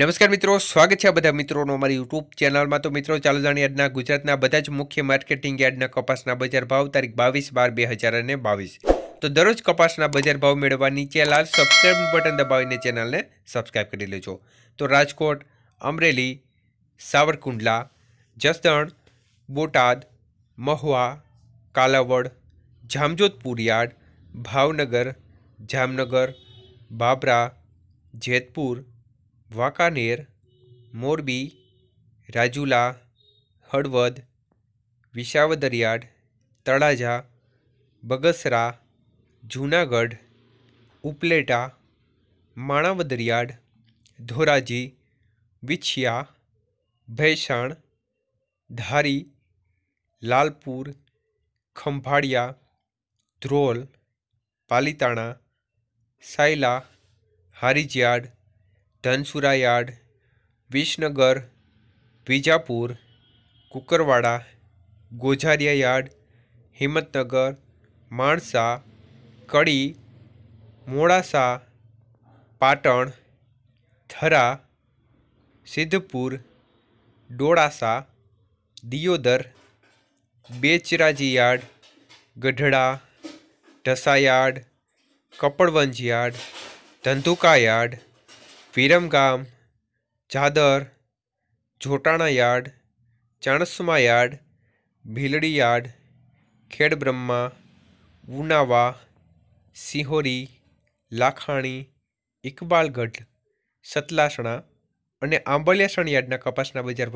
નમસ્કાર મિત્રો સ્વાગત છે બધા મિત્રોનો અમારી યુટ્યુબ ચેનલમાં તો મિત્રો ચાલો જાણીએ આજના ગુજરાતના બધા જ મુખ્ય માર્કેટિંગ યાર્ડના કપાસના બજાર ભાવ તારીખ બાવીસ બાર બે હજાર અને બાવીસ તો દરરોજ કપાસના બજાર ભાવ મેળવવા નીચે લાલ સબસ્ક્રાઇબ બટન દબાવીને ચેનલને સબસ્ક્રાઇબ કરી લેજો તો રાજકોટ અમરેલી સાવરકુંડલા જસદણ બોટાદ મહુવા કાલાવડ જામજોધપુર યાર્ડ ભાવનગર જામનગર બાબરા જેતપુર વાંકાનેર મોરબી રાજુલા હળવદ વિસાવદરિયાડ તળાજા બગસરા જૂનાગઢ ઉપલેટા માણાવદરિયાડ ધોરાજી વિછિયા ભેસાણ ધારી લાલપુર ખંભાળિયા ધ્રોલ પાલીતાણા સાયલા હારીજિયાડ Dhansura yard Visnagar Vijapur Kukarwada Gojariya yard Himmatnagar Mansa Kadi Modasa Patan Thara Sidhpur Dolasa Deodar Becharaji yard Gadhada Dhasa yard Kapadvanj yard Dhandhuka yard Viramgam Jadar Jotana yard Chanasma yard Bhildi yard Khedbrahma Unava Sihori Lakhani Iqbalgadh Satlasana અને આંબલિયાસણ યાર્ડના કપાસના બજાર